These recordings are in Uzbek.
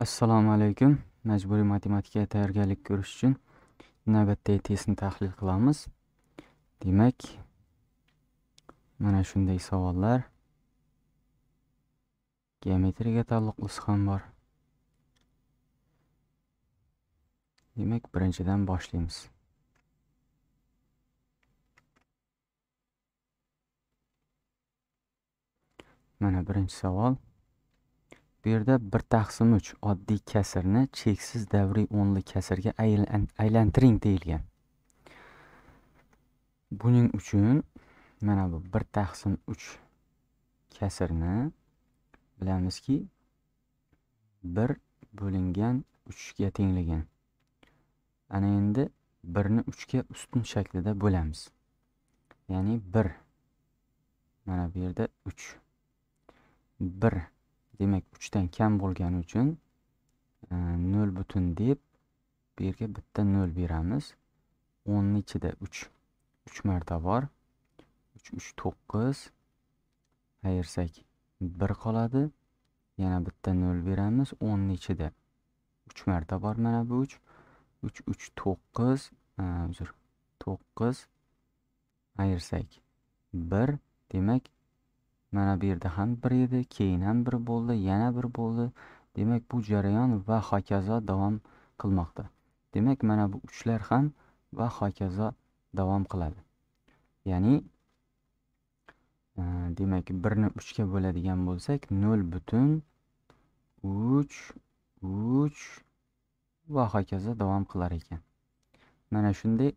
assalomu alaykum majburiy matematikaga tayyorgarlik ko'rish uchun navbatdagi testni tahlil qilamiz demak mana shunday savollar geometriyaga taalluqlisi ham bor demak birinchidan boshlaymiz mana birinchi savol bu yerda bir taqsim uch oddiy kasrni cheksiz davriy o'nli kasrga aylantiring deyilgan buning uchun mana bu bir taqsim uch kasrni bilamizki bir bo'lingan uchga tengligan ana endi birni uchga ustun shaklida bo'lamiz ya'ni bir mana bu yerda uch bir demak için kam bo'lgani uchun deyip butun deb bu yerga bitta nol beramiz de ichida 3 merda marta bor 3 uch to'qqiz ayirsak bir qoladi yana bitta nol beramiz içi ichida 3 marta bor mana bu 3 uch uch to'qqiz e, uzr to'qqiz ayirsak bir demak mana bu yerda ham bir edi keyin ham bir bo'ldi yana bir bo'ldi demak bu jarayon va hokazo davom qilmoqda demak mana bu uchlar ham va hokazo davom qiladi ya'ni e, demak birni uchga bo'ladigan bo'lsak nol butun uch uch va hokazo davom qilar ekan mana shunday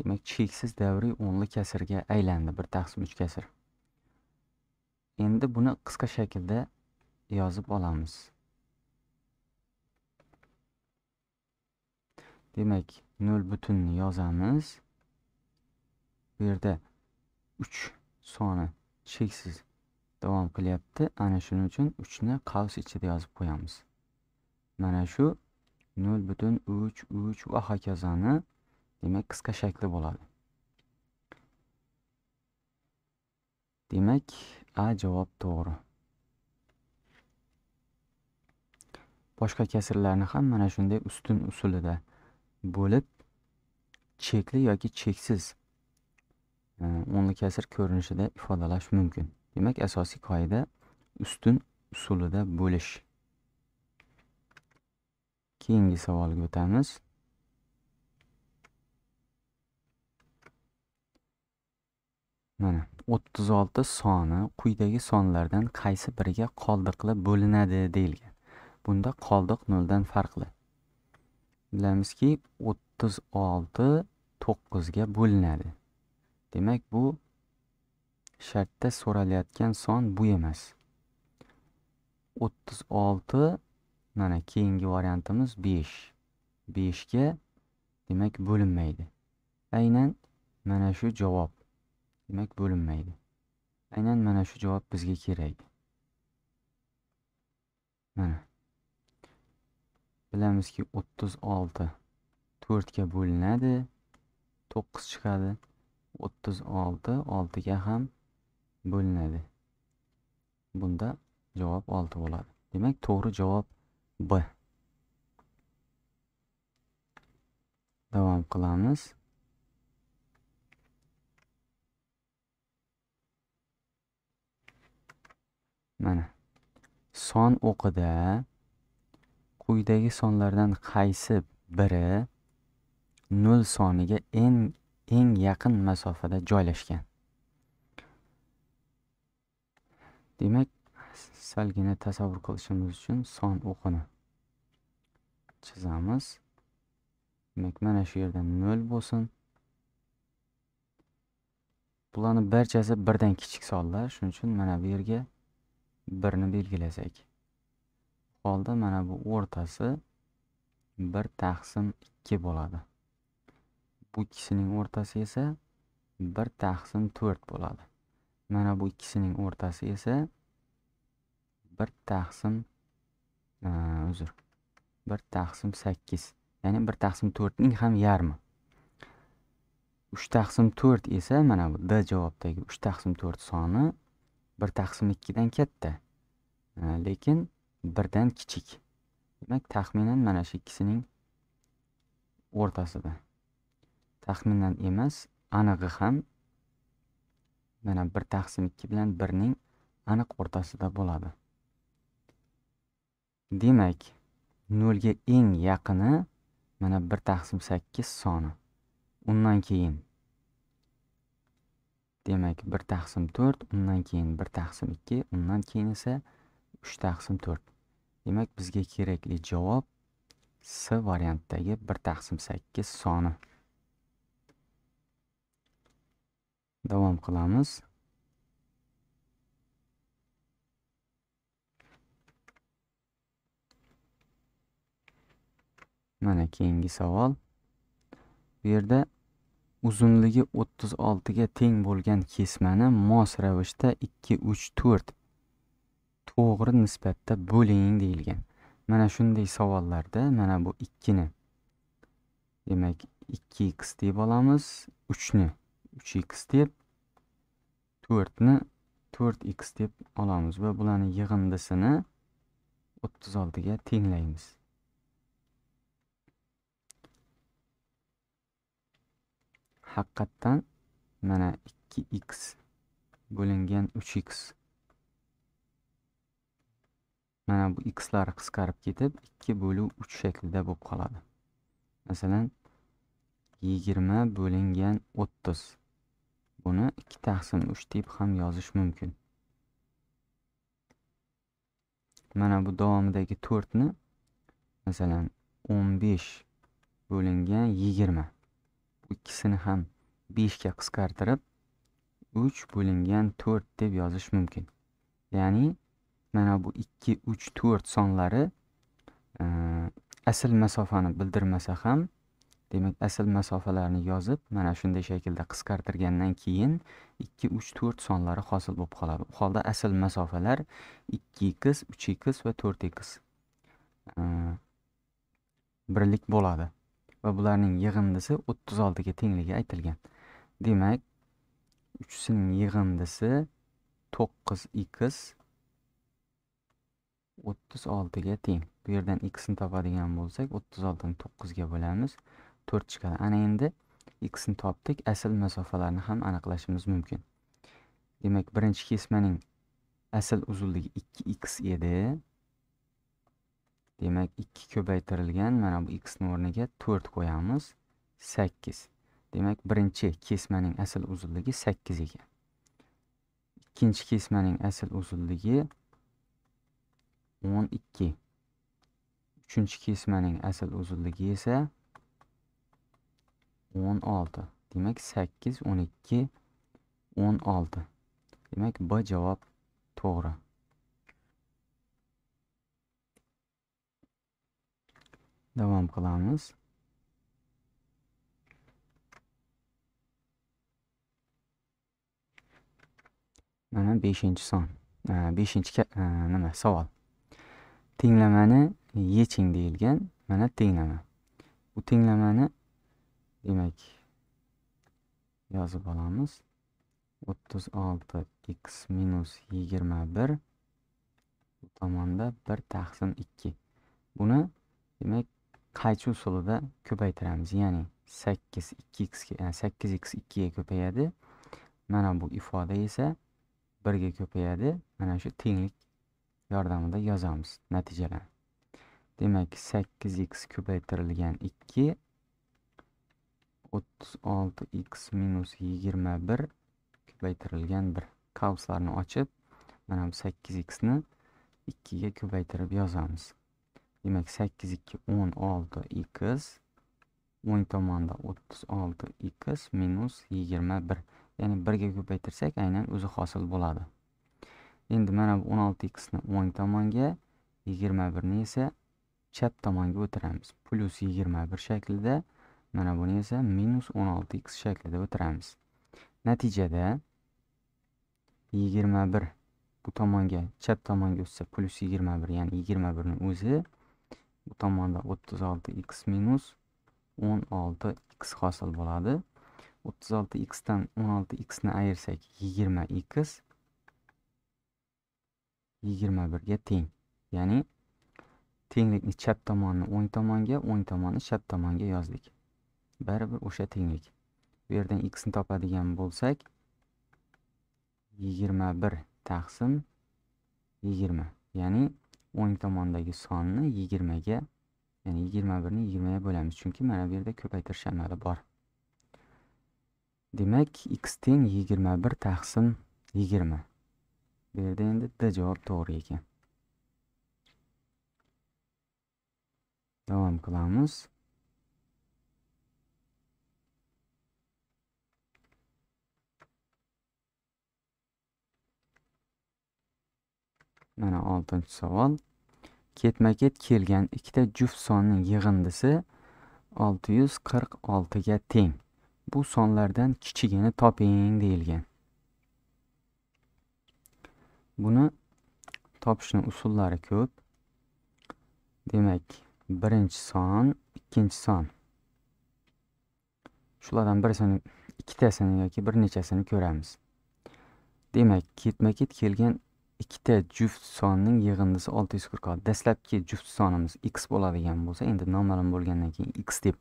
demak cheksiz davriy o'nli kasrga aylandi bir taqsim uch kasr endi buni qisqa shaklda yozib olamiz demak nol butunni yozamiz bu yerda uch soni cheksiz davom qilyapti ana shuning uchun uchni qavs ichida yozib qo'yamiz mana shu nol butun uch uch va hokazoni demak qisqa shakli bo'ladi demak a javob to'g'ri boshqa kasrlarni ham mana shunday ustun usulida bo'lib chekli yoki cheksiz görünüşü e, kasr ko'rinishida ifodalash mumkin demak asosiy qoida ustun usulida bo'lish keyingi savolga o'tamiz mana o'ttiz olti soni quyidagi sonlardan qaysi biriga qoldiqli bo'linadi deyilgan bunda qoldiq noldan farqli bilamizki o'ttiz olti to'qqizga bo'linadi demak bu shartda so'ralayotgan son bu emas o'ttiz olti mana keyingi variantimiz besh beshga demak bo'linmaydi aynan mana shu javob demak bo'linmaydi aynan mana shu javob bizga kerak mana bilamizki o'ttiz olti to'rtga bo'linadi to'qqiz chiqadi o'ttiz olti oltiga ham bo'linadi bunda javob olti bo'ladi demak to'g'ri javob b davom qilamiz mana son o'qida quyidagi sonlardan qaysi biri nol soniga eng eng yaqin masofada joylashgan demak salgina tasavvur qilishimiz uchun son o'qini chizamiz demak mana shu yerda nol bo'lsin bularni barchasi birdan kichik sonlar shuning uchun mana bu yerga birini belgilasak holda mana bu o'rtasi bir taksim ikki bo'ladi bu ikkisining o'rtasi esa bir taksim to'rt bo'ladi mana bu ikkisining o'rtasi esa bir taksim e, uzr bir taksim sakkiz ya'ni bir taqsim ning ham yarmi 3 taksim to'rt esa mana bu d javobdagi 3 taksim to'rt soni bir taqsim ikkidan katta lekin birdan kichik demak taxminan mana shu ikkisining o'rtasida taxminan emas anig'i ham mana bir taqsim ikki bilan birning aniq o'rtasida bo'ladi demak nolga eng yaqini mana bir taqsim sakkiz soni undan keyin demak bir taqsim to'rt undan keyin bir taqsim ikki undan keyin esa uch taqsim to'rt demak bizga kerakli javob s variantdagi bir taqsim sakkiz soni davom qilamiz mana keyingi savol bu yerda uzunligi o'ttiz oltiga teng bo'lgan kesmani mos ravishda ikki uch to'rt to'g'ri nisbatda bo'ling deyilgan mana shunday savollarda mana bu ikkini demak ikki x deb olamiz uchni uch x deb to'rtni to'rt x deb olamiz va bularni yig'indisini o'ttiz oltiga tenglaymiz haqiqatdan mana 2x bo'lingan 3x mana bu x lar qisqarib ketib 2 bo'luv 3 shaklida bo'lib qoladi masalan 20 bo'lingan 30 buni 2 taqsim 3 deb ham yozish mumkin mana bu davomidagi 4 ni masalan 15 bo'lingan 20 ikkisini ham ga qisqartirib uch bo'lingan to'rt deb yozish mumkin ya'ni mana bu ikki uch to'rt sonlari e, asl masofani bildirmasa ham demak asl masofalarni yozib mana shunday shaklda qisqartirgandan keyin ikki uch to'rt sonlari hosil bo'lib qoladi u holda asl masofalar ikki ekiz uch ekiz va to'rt ekiz e, birlik bo'ladi va bularning yig'indisi o'ttiz oltiga tengligi aytilgan demak uchsining yig'indisi to'qqiz x o'ttiz oltiga teng bu yerdan ni topadigan bo'lsak o'ttiz oltini to'qqizga bo'lamiz to'rt chiqadi ana endi ni topdik asl masofalarni ham aniqlashimiz mumkin demak birinchi kesmaning asl uzunligi ikki x edi demak ikki ko'paytirilgan mana bu x ni o'rniga to'rt qo'yamiz sakkiz demak birinchi kesmaning asl uzunligi sakkiz ekan ikkinchi kesmaning asl uzunligi o'n ikki uchinchi kesmaning asl uzunligi esa o'n olti demak sakkiz o'n ikki o'n olti demak b javob to'g'ri davom qilamiz mana beshinchi son э, beshinchi nima э, savol tenglamani yeching deyilgan mana tenglama bu tenglamani demak yozib olamiz o'ttiz olti x minus yigirma bir bu tomonda bir taqsim ikki buni demak qaychi usulida ko'paytiramiz ya'ni sakkiz ikki xga sakkiz x ikkiga ko'payadi mana bu ifoda esa birga ko'payadi mana shu tenglik yordamida yozamiz natijalarni demak sakkiz x ko'paytirilgan ikki o'ttiz olti x minus yigirma bir ko'paytirilgan bir kavslarni ochib mana bu sakkiz xni ikkiga ko'paytirib yozamiz demak 8 2 o'n x o'ng tomonda 36 x minus 21 ya'ni 1 ko'paytirsak aynan o'zi hosil bo'ladi endi mana bu 16 olti xni o'ng tomonga 21 birni esa chap tomonga o'tiramiz 21 yigirma bir shaklida mana buni esa minus 16 x shaklida o'tiramiz natijada 21 bu tomonga chap tomonga o'tsa 21 ya'ni 21'nin birni o'zi bu tomonda 36x minus 16x hosil bo'ladi 36x dan 16x ni ayirsak 20x 21 ga teng ya'ni tenglikni chap tomonni o'ng tomonga o'ng tomonni chap tomonga yozdik baribir o'sha tenglik bu yerdan x ni topadigan bo'lsak 21 taqsim 20 ya'ni o'ng tomondagi sonni yigirmaga ya'ni yigirma birni yigirmaga bo'lamiz chunki mana bu yerda ko'paytirish amali bor demak x teng yigirma bir taqsim yigirma bu yerda endi d javob to'g'ri ekan davom qilamiz mana oltinchi savol ketma ket kelgan ikkita juft sonning yig'indisi 646 ga teng bu sonlardan kichigini toping deyilgan buni topishni usullari ko'p demak birinchi son ikkinchi son shulardan birisini ikkitasini yoki bir nechasini ko'ramiz demak ketma ket kelgan ikkita juft sonning yig'indisi olti yuz qirq olti dastlabki juft sonimiz x bo'ladigan bo'lsa endi noma'lum bo'lgandan keyin x deb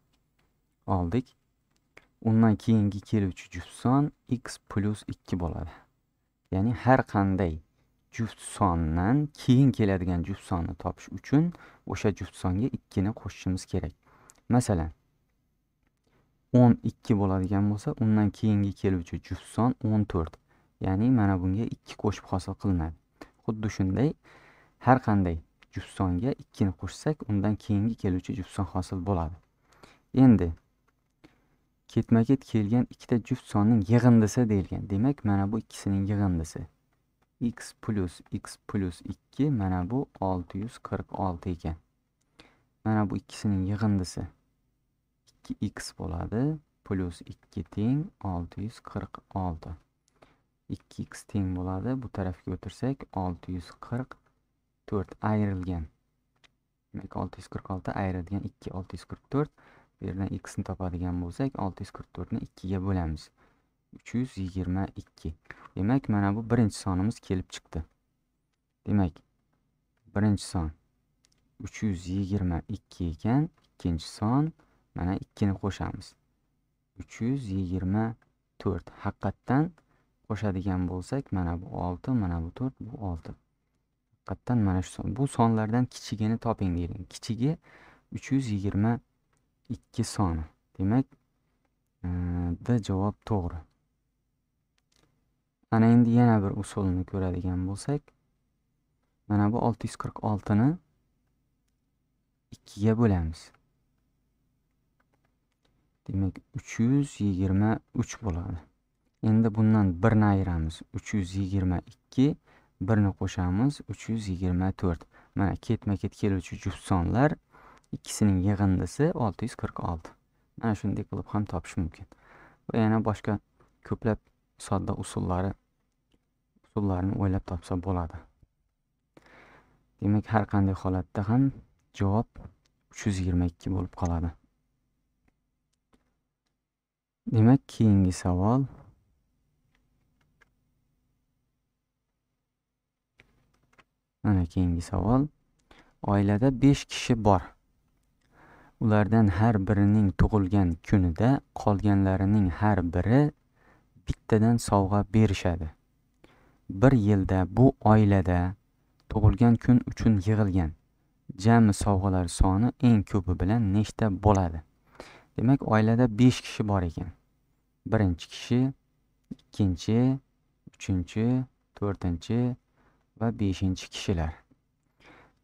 oldik undan keyingi keluvchi juft son x plyus ikki bo'ladi ya'ni har qanday juft sondan keyin keladigan juft sonni topish uchun o'sha juft songa ikkini qo'shishimiz kerak masalan o'n ikki bo'ladigan bo'lsa undan keyingi keluvchi juft son o'n to'rt ya'ni mana bunga ikki qo'shib hosil qilinadi xuddi shunday har qanday jufsonga ikkini qo'shsak undan keyingi keluvchi jufson hosil bo'ladi endi ketma ket kelgan ikkita juft sonning yig'indisi deyilgan demak mana bu ikkisining yig'indisi x plyus x plyus ikki mana bu olti yuz qirq olti ekan mana bu ikkisining yig'indisi ikki x bo'ladi plyus ikki teng olti yuz qirq olti 2x teng bo'ladi bu tarafga o'tirsak 644 ayrilgan demak 646 ayrilgan 2 644 bu yerdan x ni topadigan bo'lsak 644 ni 2 ga bo'lamiz 322 demak mana bu birinchi sonimiz kelib chiqdi demak birinchi son 322 ekan ikkinchi son mana 2 ni qo'shamiz 324 haqiqatdan qo'shadigan bo'lsak mana bu olti mana bu to'rt bu olti haqiqatdan mana shu son bu sonlardan kichigini toping deydi kichigi uch yuz yigirma ikki soni demak e, d javob to'g'ri ana endi yana bir usulni ko'radigan bo'lsak mana bu olti yuz qirq oltini ikkiga bo'lamiz demak uch yuz yigirma uch bo'ladi endi bundan birni ayiramiz uch yuz yigirma ikki birni qo'shamiz uch yuz yigirma to'rt mana ketma ket keluvchi juft sonlar ikkisining yig'indisi olti yuz qirq olti mana shunday qilib ham topish mumkin va yana boshqa ko'plab sodda usullari usullarni o'ylab topsa bo'ladi demak har qanday holatda ham javob uch yuz yigirma ikki bo'lib qoladi demak keyingi savol mana keyingi savol oilada besh kishi bor ulardan har birining tug'ilgan kunida qolganlarining har biri bittadan sovg'a berishadi bir yilda bu oilada tug'ilgan kun uchun yig'ilgan jami sovg'alar soni eng ko'pi bilan nechta bo'ladi demak oilada besh kishi bor ekan birinchi kishi ikkinchi uchinchi to'rtinchi va beshinchi kishilar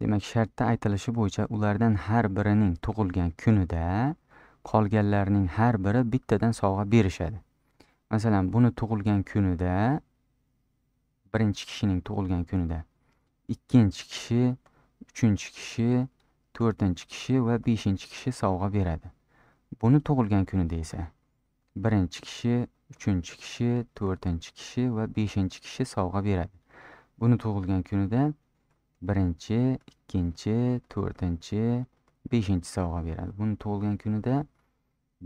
demak shartda aytilishi bo'yicha ulardan har birining tug'ilgan kunida qolganlarning har biri bittadan sovg'a berishadi masalan buni tug'ilgan kunida birinchi kishining tug'ilgan kunida ikkinchi kishi uchinchi kishi to'rtinchi kishi va beshinchi kishi sovg'a beradi buni tug'ilgan kunida esa birinchi kishi uchinchi kishi to'rtinchi kishi va beshinchi kishi sovg'a beradi buni tug'ilgan kunida birinchi ikkinchi to'rtinchi beshinchi sovg'a beradi buni tug'ilgan kunida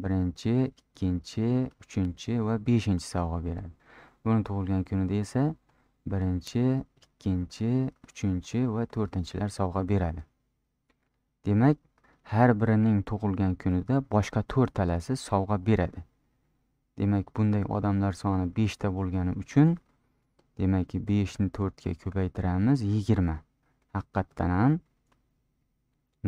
birinchi ikkinchi uchinchi va beshinchi sovg'a beradi buni tug'ilgan kunida esa birinchi ikkinchi uchinchi va to'rtinchilar sovg'a beradi demak har birining tug'ilgan kunida boshqa to'rttalasi sovg'a beradi demak bunday odamlar soni beshta bo'lgani uchun demak beshni to'rtga ko'paytiramiz yigirma haqiqatdan ham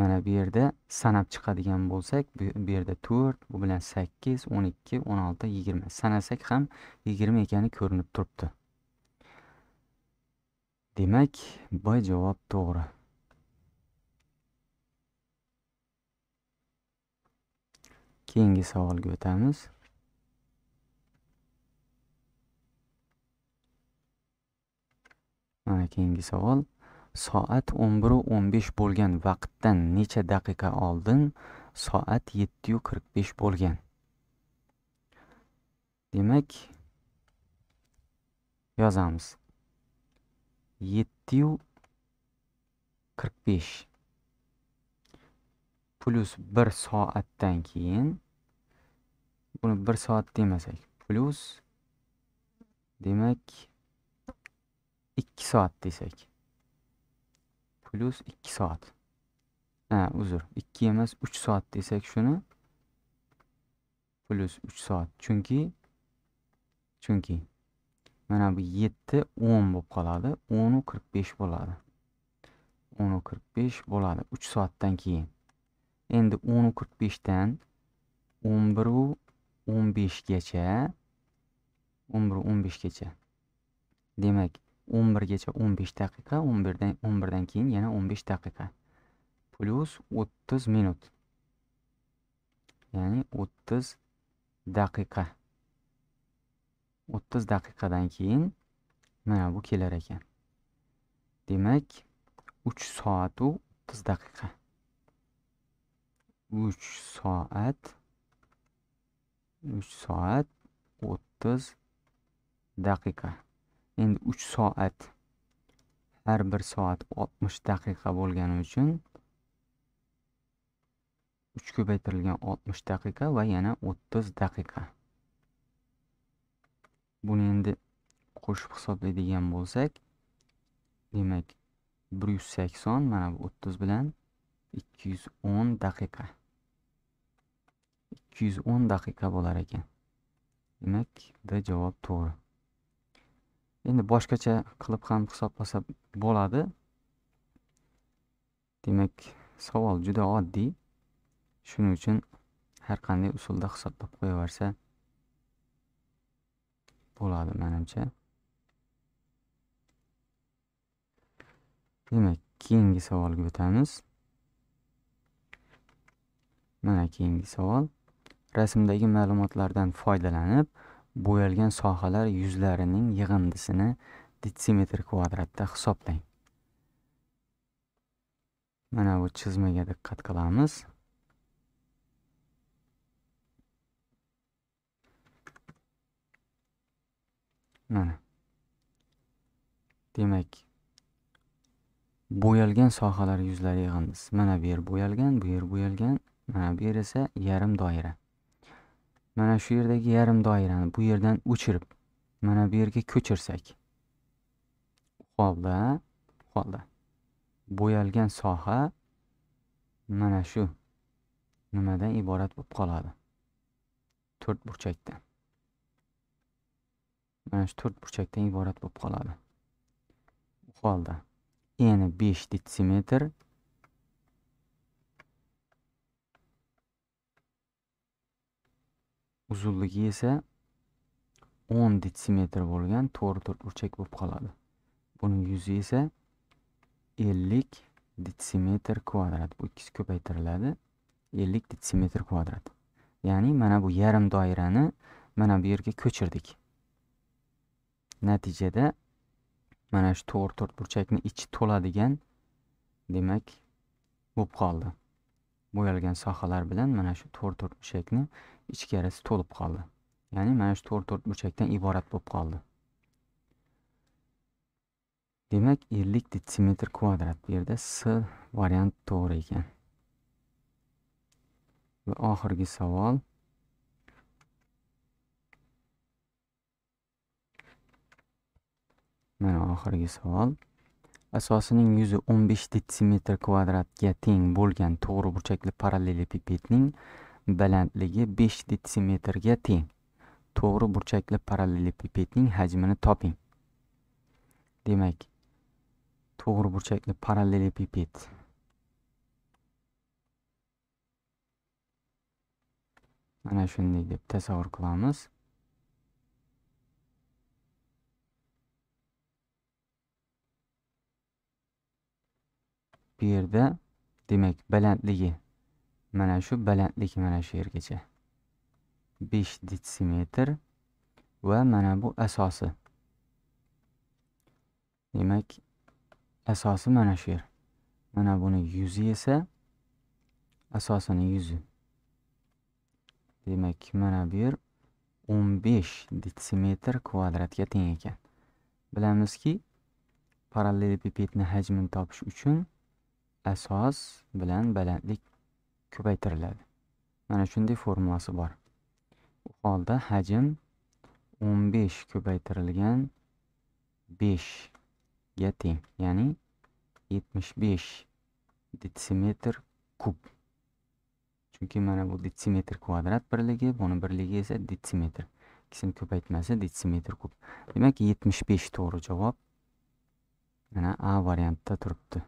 mana bu yerda sanab chiqadigan bo'lsak bu yerda to'rt bu bilan sakkiz o'n ikki o'n olti yigirma sanasak ham yigirma ekani ko'rinib turibdi demak b javob to'g'ri keyingi savolga o'tamiz keyingi savol soat o'n biru o'n besh bo'lgan vaqtdan necha daqiqa oldin soat yettiyu qirq besh bo'lgan demak yozamiz yettiyu qirq besh plyus bir soatdan keyin buni bir soat demasak plyus demak 2 saat desek. Plus 2 saat. He uzur. 2 yemez 3 saat desek şunu. Plus 3 saat. Çünkü, çünkü. mana bu 7 10 bo'lib qoladi. 10 45 bo'ladi. 10 45 bo'ladi 3 soatdan keyin. Endi 10 45 dan 11 u 15 gacha 11 15 gacha. Demak o'n birgacha o'n besh daqiqa o'n birdan o'n birdan keyin yana o'n besh daqiqa plyus o'ttiz minut ya'ni o'ttiz daqiqa o'ttiz daqiqadan keyin mana bu kelar ekan demak uch soatu o'ttiz daqiqa uch soat uch soat o'ttiz daqiqa endi 3 soat har bir soat 60 daqiqa bo'lgani uchun 3 ko'paytirilgan 60 daqiqa va yana 30 daqiqa buni endi qo'shib hisoblaydigan bo'lsak demak 180 mana bu 30 bilan 210 daqiqa 210 daqiqa bo'lar ekan demak d javob to'g'ri endi boshqacha qilib ham hisoblasa bo'ladi demak savol juda oddiy shuning uchun har qanday usulda hisoblab qo'yaversa bo'ladi manimcha demak keyingi savolga o'tamiz mana keyingi savol rasmdagi ma'lumotlardan foydalanib bo'yalgan sohalar yuzlarining yig'indisini detsimetr kvadratda hisoblang mana bu chizmaga diqqat qilamiz mana demak bo'yalgan sohalar yuzlari yig'indisi mana bu yer bo'yalgan bu yer bo'yalgan mana bu yer esa yarim doira mana shu yerdagi yarim doirani bu yerdan o'chirib mana bu yerga ko'chirsak holda holda bo'yalgan soha mana shu nimadan iborat bo'lib qoladi to'rt burchakdan mana shu to'rt burchakdan iborat bo'lib qoladi holda eni besh detsimetr uzunligi esa 10 desimetr bo'lgan to'g'ri burchak bo'lib qoladi buning yuzi esa 50 desimetr kvadrat bu ikkisi ko'paytiriladi 50 desimetr kvadrat ya'ni mana bu yarim doirani mana bu yerga ko'chirdik natijada mana shu to'g'ri burchakni ichi to'ladigan demak bo'lib qoldi bo'yalgan sohalar bilan mana shu to'rt to'rt mushakni ichkarisi to'lib qoldi ya'ni mana shu to'rt to'rt burchakdan iborat bo'lib qoldi demak ellik detsimetr kvadrat bu yerda s variant to'g'ri ekan va oxirgi savol mana oxirgi savol asosining yuzi besh detsimetr kvadratga teng bo'lgan to'g'ri burchakli parallelepipedning balandligi 5 detsimetrga teng to'g'ri burchakli parallelepipedning hajmini toping demak to'g'ri burchakli parallelepiped mana shunday deb tasavvur qilamiz bu yerda demak balandligi mana shu balandlik mana shu yergacha 5 detsimetr va mana bu asosi demak asosi mana shu yer mana buni yuzi esa asosini yuzi demak mana bu yer 15 detsimetr kvadratga teng ekan bilamizki parallelepipedni hajmini topish uchun asos bilan balandlik ko'paytiriladi mana shunday formulasi bor u holda hajm 15 ko'paytirilgan 5 ga teng ya'ni 75 detsimetr kub chunki mana bu detsimetr kvadrat birligi buni birligi esa detsimetr ikkisini ko'paytmasi detsimetr kub demak 75 to'g'ri javob mana a variantda turibdi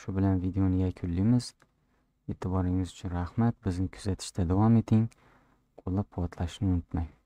shu bilan videoni yakunlaymiz e'tiboringiz uchun rahmat bizni kuzatishda davom eting qo'llab quvvatlashni unutmang